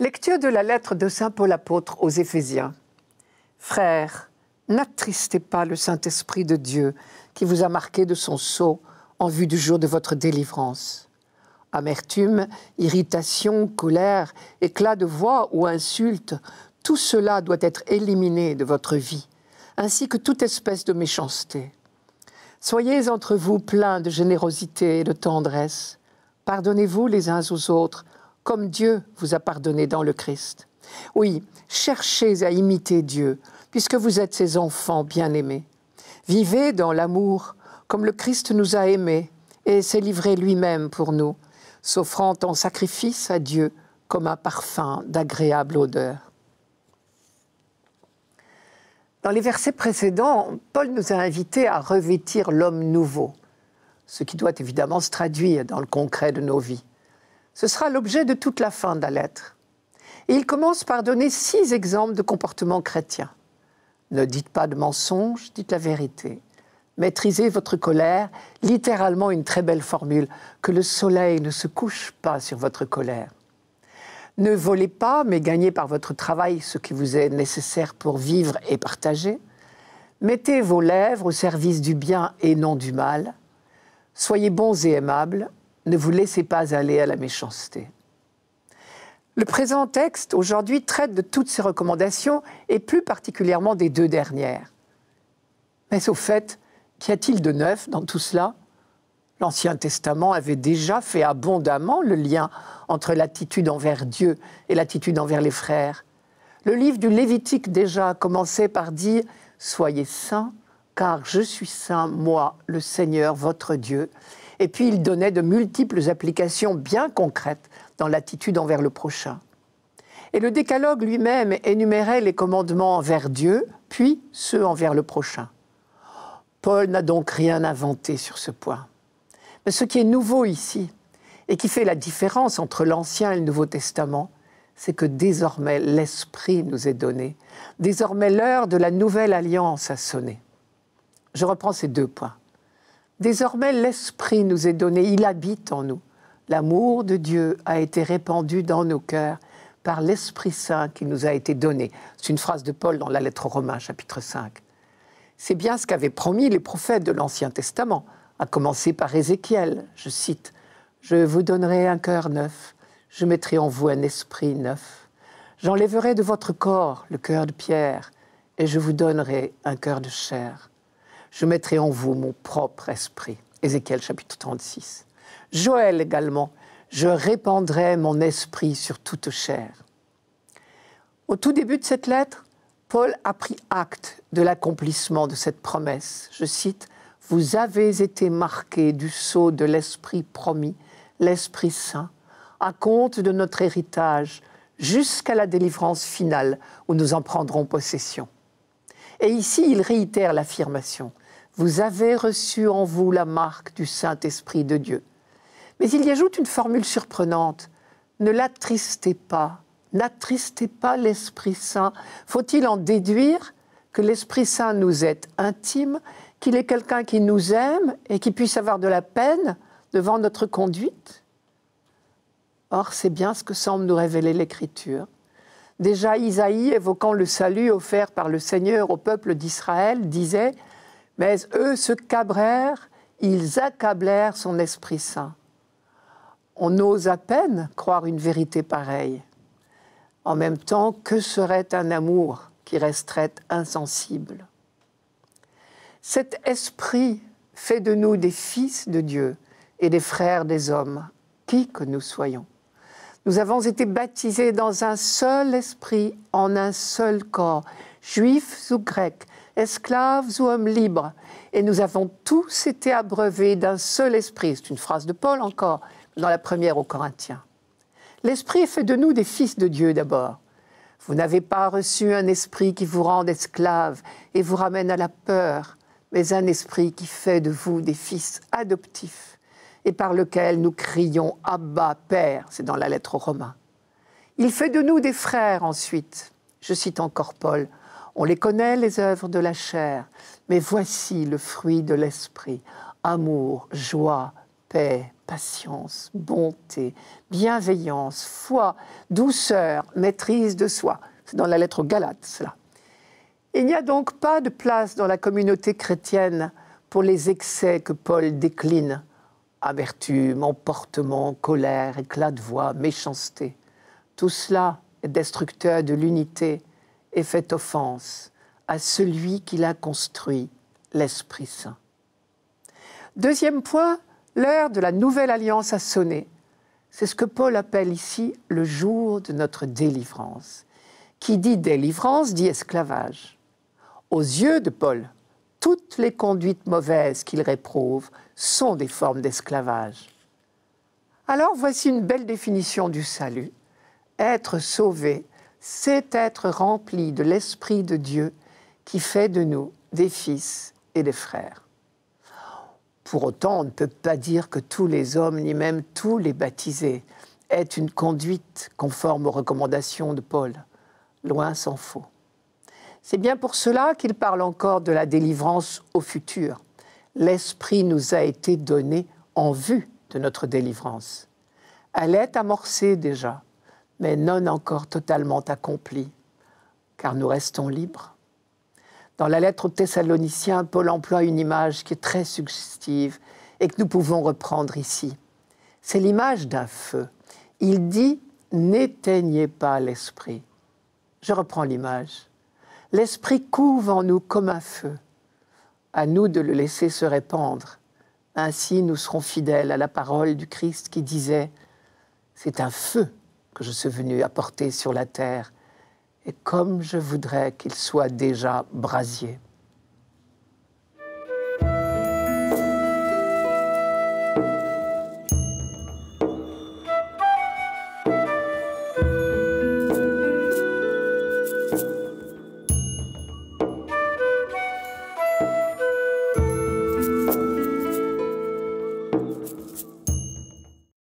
Lecture de la lettre de Saint Paul apôtre aux Éphésiens. Frères, n'attristez pas le Saint-Esprit de Dieu qui vous a marqué de son sceau en vue du jour de votre délivrance. Amertume, irritation, colère, éclat de voix ou insulte, tout cela doit être éliminé de votre vie, ainsi que toute espèce de méchanceté. Soyez entre vous pleins de générosité et de tendresse. Pardonnez-vous les uns aux autres, comme Dieu vous a pardonné dans le Christ. Oui, cherchez à imiter Dieu, puisque vous êtes ses enfants bien-aimés. Vivez dans l'amour, comme le Christ nous a aimés et s'est livré lui-même pour nous, s'offrant en sacrifice à Dieu comme un parfum d'agréable odeur. Dans les versets précédents, Paul nous a invités à revêtir l'homme nouveau, ce qui doit évidemment se traduire dans le concret de nos vies. Ce sera l'objet de toute la fin de la lettre. Et il commence par donner six exemples de comportements chrétiens. Ne dites pas de mensonges, dites la vérité. Maîtrisez votre colère, littéralement une très belle formule, que le soleil ne se couche pas sur votre colère. Ne volez pas, mais gagnez par votre travail ce qui vous est nécessaire pour vivre et partager. Mettez vos lèvres au service du bien et non du mal. Soyez bons et aimables, ne vous laissez pas aller à la méchanceté. Le présent texte aujourd'hui traite de toutes ces recommandations et plus particulièrement des deux dernières. Mais au fait, qu'y a-t-il de neuf dans tout cela L'Ancien Testament avait déjà fait abondamment le lien entre l'attitude envers Dieu et l'attitude envers les frères. Le livre du Lévitique déjà commençait par dire ⁇ Soyez saints, car je suis saint, moi, le Seigneur, votre Dieu ⁇ et puis il donnait de multiples applications bien concrètes dans l'attitude envers le prochain. Et le décalogue lui-même énumérait les commandements envers Dieu, puis ceux envers le prochain. Paul n'a donc rien inventé sur ce point. Mais ce qui est nouveau ici, et qui fait la différence entre l'Ancien et le Nouveau Testament, c'est que désormais l'Esprit nous est donné. Désormais l'heure de la nouvelle alliance a sonné. Je reprends ces deux points. Désormais, l'Esprit nous est donné, il habite en nous. L'amour de Dieu a été répandu dans nos cœurs par l'Esprit Saint qui nous a été donné. C'est une phrase de Paul dans la lettre aux Romains, chapitre 5. C'est bien ce qu'avaient promis les prophètes de l'Ancien Testament, à commencer par Ézéchiel, je cite, Je vous donnerai un cœur neuf, je mettrai en vous un esprit neuf, j'enlèverai de votre corps le cœur de pierre, et je vous donnerai un cœur de chair. Je mettrai en vous mon propre esprit. Ézéchiel chapitre 36. Joël également, je répandrai mon esprit sur toute chair. Au tout début de cette lettre, Paul a pris acte de l'accomplissement de cette promesse. Je cite, Vous avez été marqués du sceau de l'Esprit promis, l'Esprit Saint, à compte de notre héritage, jusqu'à la délivrance finale où nous en prendrons possession. Et ici, il réitère l'affirmation. Vous avez reçu en vous la marque du Saint-Esprit de Dieu. Mais il y ajoute une formule surprenante. Ne l'attristez pas, n'attristez pas l'Esprit Saint. Faut-il en déduire que l'Esprit Saint nous est intime, qu'il est quelqu'un qui nous aime et qui puisse avoir de la peine devant notre conduite Or, c'est bien ce que semble nous révéler l'Écriture. Déjà, Isaïe, évoquant le salut offert par le Seigneur au peuple d'Israël, disait mais eux se cabrèrent, ils accablèrent son Esprit Saint. On ose à peine croire une vérité pareille. En même temps, que serait un amour qui resterait insensible Cet esprit fait de nous des fils de Dieu et des frères des hommes, qui que nous soyons. Nous avons été baptisés dans un seul esprit, en un seul corps, juifs ou grecs, esclaves ou hommes libres. Et nous avons tous été abreuvés d'un seul esprit. C'est une phrase de Paul encore, dans la première aux Corinthiens. L'esprit fait de nous des fils de Dieu d'abord. Vous n'avez pas reçu un esprit qui vous rende esclaves et vous ramène à la peur, mais un esprit qui fait de vous des fils adoptifs et par lequel nous crions Abba, Père. C'est dans la lettre aux Romains. Il fait de nous des frères ensuite. Je cite encore Paul. On les connaît, les œuvres de la chair, mais voici le fruit de l'esprit. Amour, joie, paix, patience, bonté, bienveillance, foi, douceur, maîtrise de soi. C'est dans la lettre aux Galates, cela. Il n'y a donc pas de place dans la communauté chrétienne pour les excès que Paul décline amertume, emportement, colère, éclat de voix, méchanceté. Tout cela est destructeur de l'unité fait offense à celui qui l'a construit, l'Esprit Saint. Deuxième point, l'heure de la nouvelle alliance a sonné. C'est ce que Paul appelle ici le jour de notre délivrance. Qui dit délivrance dit esclavage. Aux yeux de Paul, toutes les conduites mauvaises qu'il réprouve sont des formes d'esclavage. Alors voici une belle définition du salut. Être sauvé c'est être rempli de l'Esprit de Dieu qui fait de nous des fils et des frères. Pour autant, on ne peut pas dire que tous les hommes, ni même tous les baptisés, aient une conduite conforme aux recommandations de Paul. Loin s'en faut. C'est bien pour cela qu'il parle encore de la délivrance au futur. L'Esprit nous a été donné en vue de notre délivrance. Elle est amorcée déjà mais non encore totalement accompli, car nous restons libres. Dans la lettre aux Thessaloniciens, Paul emploie une image qui est très suggestive et que nous pouvons reprendre ici. C'est l'image d'un feu. Il dit N'éteignez pas l'esprit. Je reprends l'image. L'esprit couve en nous comme un feu. À nous de le laisser se répandre. Ainsi, nous serons fidèles à la parole du Christ qui disait C'est un feu que je suis venu apporter sur la terre, et comme je voudrais qu'il soit déjà brasier.